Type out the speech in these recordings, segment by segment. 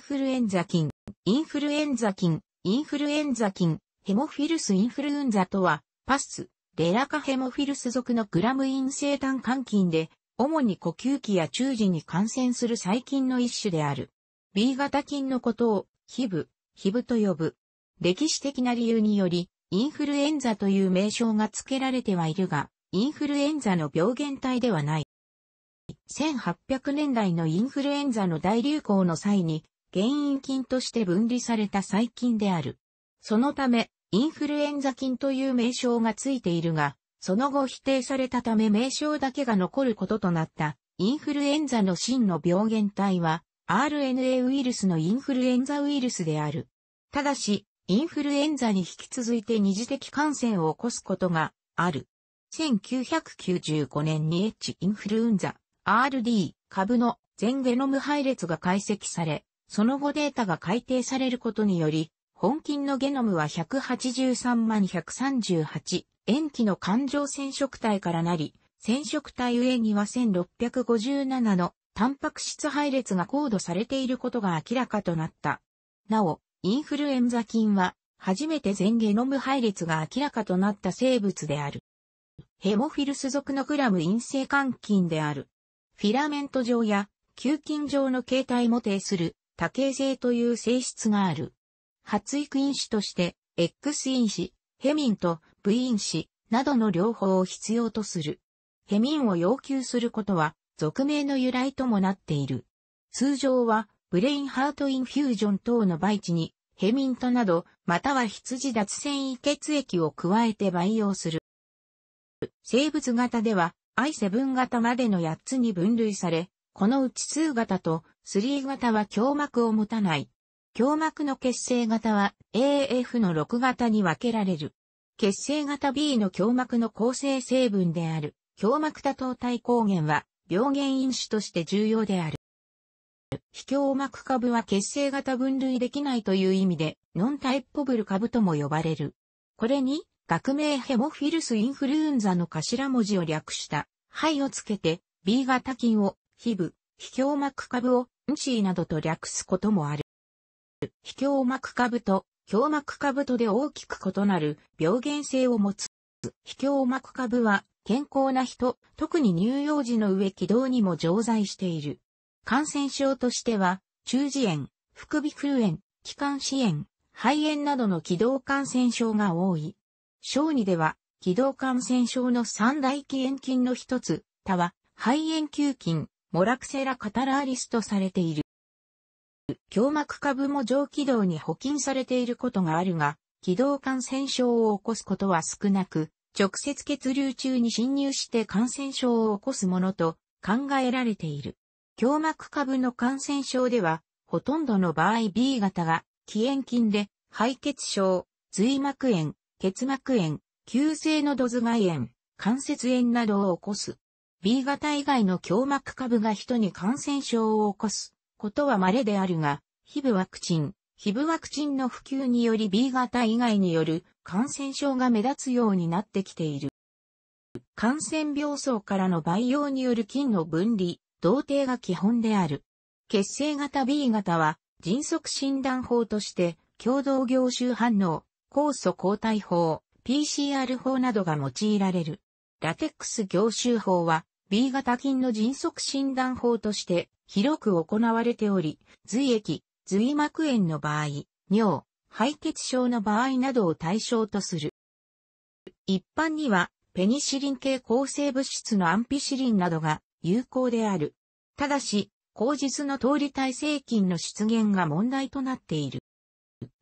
フルエンザ菌、インフルエンザ菌、インフルエンザ菌、ヘモフィルスインフルエンザとは、パス、レラカヘモフィルス属のグラム陰性炭換菌で、主に呼吸器や中耳に感染する細菌の一種である。B 型菌のことを、ヒブ、ヒブと呼ぶ。歴史的な理由により、インフルエンザという名称が付けられてはいるが、インフルエンザの病原体ではない。1800年代のインフルエンザの大流行の際に、原因菌として分離された細菌である。そのため、インフルエンザ菌という名称がついているが、その後否定されたため名称だけが残ることとなったインフルエンザの真の病原体は RNA ウイルスのインフルエンザウイルスである。ただし、インフルエンザに引き続いて二次的感染を起こすことがある。1995年に H インフルエンザ RD 株の全ゲノム配列が解析され、その後データが改定されることにより、本菌のゲノムは183万138、塩基の環状染色体からなり、染色体上には1657のタンパク質配列が高度されていることが明らかとなった。なお、インフルエンザ菌は、初めて全ゲノム配列が明らかとなった生物である。ヘモフィルス属のグラム陰性肝菌である。フィラメント状や球菌状の形態も呈する多形性という性質がある。発育因子として、X 因子、ヘミンと V 因子などの両方を必要とする。ヘミンを要求することは、俗名の由来ともなっている。通常は、ブレインハートインフュージョン等の培地に、ヘミントなど、または羊脱繊維血液を加えて培養する。生物型では、I7 型までの8つに分類され、このうち2型と3型は胸膜を持たない。胸膜の血清型は AF の6型に分けられる。血清型 B の胸膜の構成成分である、胸膜多糖体抗原は、病原因子として重要である。非胸膜株は血清型分類できないという意味で、ノンタイプ。ポブル株とも呼ばれる。これに、学名ヘモフィルスインフルウンザの頭文字を略した、肺をつけて、B 型菌を皮部、皮胸膜下部を、ンシーなどと略すこともある。皮胸膜下部と、胸膜下部とで大きく異なる病原性を持つ。皮胸膜下部は、健康な人、特に乳幼児の上気道にも常在している。感染症としては、中耳炎、副鼻腔炎、気管支炎、肺炎などの気道感染症が多い。小児では、気道感染症の三大起炎菌の一つ、他は、肺炎球菌、モラクセラカタラーリスとされている。胸膜株も上気道に補菌されていることがあるが、気道感染症を起こすことは少なく、直接血流中に侵入して感染症を起こすものと考えられている。胸膜株の感染症では、ほとんどの場合 B 型が、気炎菌で、肺血症、髄膜炎、血膜炎、急性の土頭蓋炎、関節炎などを起こす。B 型以外の胸膜株が人に感染症を起こすことは稀であるが、ヒブワクチン、ヒブワクチンの普及により B 型以外による感染症が目立つようになってきている。感染病層からの培養による菌の分離、同定が基本である。血清型 B 型は、迅速診断法として、共同業集反応、酵素抗体法、PCR 法などが用いられる。ラテックス凝集法は、B 型菌の迅速診断法として広く行われており、髄液、髄膜炎の場合、尿、敗血症の場合などを対象とする。一般には、ペニシリン系抗生物質のアンピシリンなどが有効である。ただし、口実の通り耐性菌の出現が問題となっている。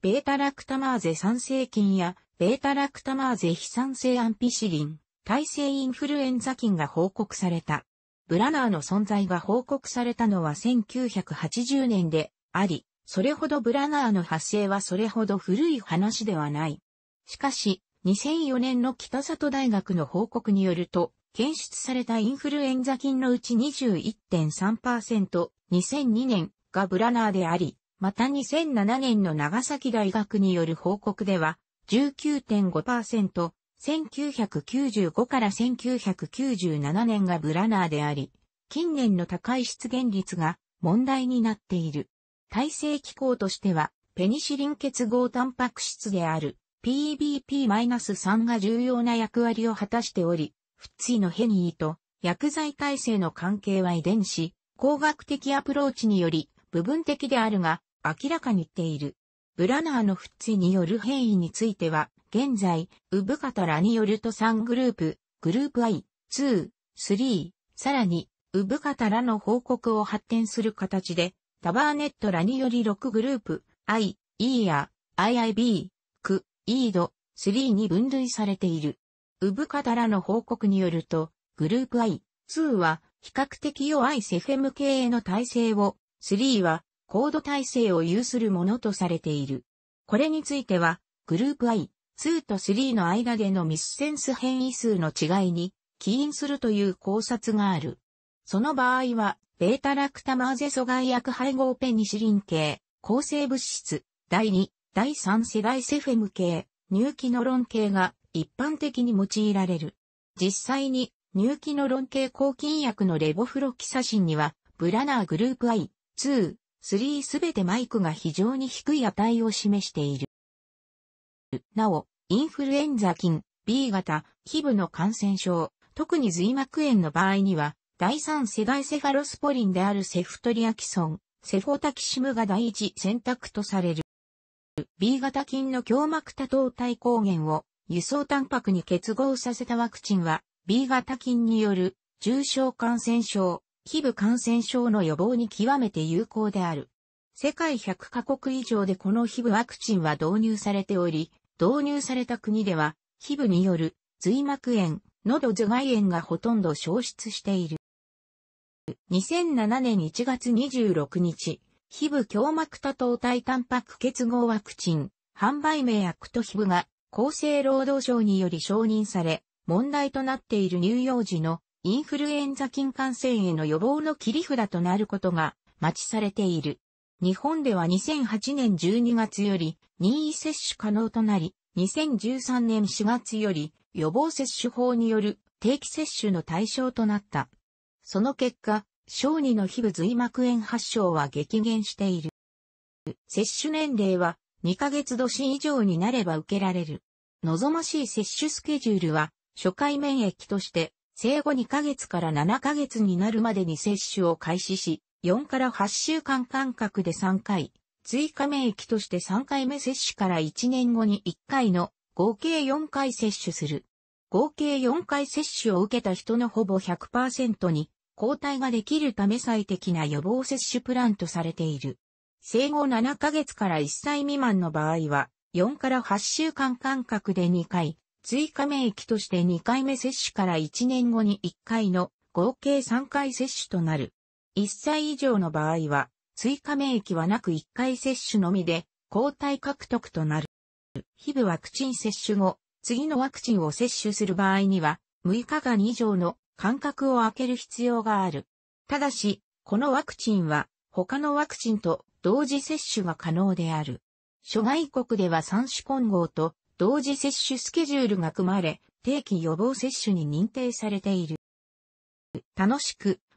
ベータラクタマーゼ酸性菌やベータラクタマーゼ非酸性アンピシリン、耐性インフルエンザ菌が報告された。ブラナーの存在が報告されたのは1980年であり、それほどブラナーの発生はそれほど古い話ではない。しかし、2004年の北里大学の報告によると、検出されたインフルエンザ菌のうち21.3%、2002年がブラナーであり、また2007年の長崎大学による報告では、19.5%、1995から1997年がブラナーであり、近年の高い出現率が問題になっている。耐性機構としては、ペニシリン結合タンパク質である PBP-3 が重要な役割を果たしており、フッツィの変異と薬剤耐性の関係は遺伝子、工学的アプローチにより部分的であるが明らかに言っている。ブラナーのフッツィによる変異については、現在、ウブカタラによると3グループ、グループ I、2、3、さらに、ウブカタラの報告を発展する形で、タバーネットらにより6グループ、I、E や IIB、ク、イード、3に分類されている。ウブカタラの報告によると、グループ I、2は比較的弱いセフェム系への体制を、3は高度体制を有するものとされている。これについては、グループ I、2と3の間でのミスセンス変異数の違いに起因するという考察がある。その場合は、ベータラクタマーゼ阻害薬配合ペニシリン系、抗生物質、第2、第3世代セフェム系、乳気の論系が一般的に用いられる。実際に、乳気の論系抗菌薬のレボフロキサシンには、ブラナーグループ I、2、3すべてマイクが非常に低い値を示している。なお、インフルエンザ菌、B 型、皮膚の感染症、特に髄膜炎の場合には、第三世代セファロスポリンであるセフトリアキソン、セフォタキシムが第一選択とされる。B 型菌の胸膜多糖体抗原を輸送タンパクに結合させたワクチンは B 型菌による重症感染症、皮膚感染症の予防に極めて有効である。世界100カ国以上でこの皮膚ワクチンは導入されており、導入された国では、皮膚による髄膜炎、喉頭蓋炎がほとんど消失している。2007年1月26日、皮膚胸膜多糖体タンパク結合ワクチン、販売名アクトヒブが厚生労働省により承認され、問題となっている乳幼児のインフルエンザ菌感染への予防の切り札となることが待ちされている。日本では2008年12月より任意接種可能となり、2013年4月より予防接種法による定期接種の対象となった。その結果、小児の皮膚髄膜炎発症は激減している。接種年齢は2ヶ月年以上になれば受けられる。望ましい接種スケジュールは初回免疫として生後2ヶ月から7ヶ月になるまでに接種を開始し、4から8週間間隔で3回、追加免疫として3回目接種から1年後に1回の合計4回接種する。合計4回接種を受けた人のほぼ100%に抗体ができるため最適な予防接種プランとされている。生後7ヶ月から1歳未満の場合は、4から8週間間隔で2回、追加免疫として2回目接種から1年後に1回の合計3回接種となる。1歳以上の場合は、追加免疫はなく1回接種のみで、抗体獲得となる。皮部ワクチン接種後、次のワクチンを接種する場合には、6日間以上の間隔を空ける必要がある。ただし、このワクチンは、他のワクチンと同時接種が可能である。諸外国では3種混合と同時接種スケジュールが組まれ、定期予防接種に認定されている。楽しく